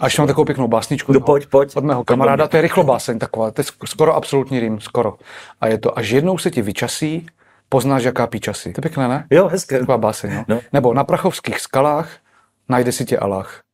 Až mám takovou pěknou básničku no, no pojď, pojď. od mého kamaráda, to je rychlo báseň taková, to je skoro absolutní rým, skoro. A je to, až jednou se ti vyčasí, poznáš, jaká píčasí. To je pěkné, ne? Jo, hezké. Taková báseň, no. no. Nebo na prachovských skalách najde si tě Allah.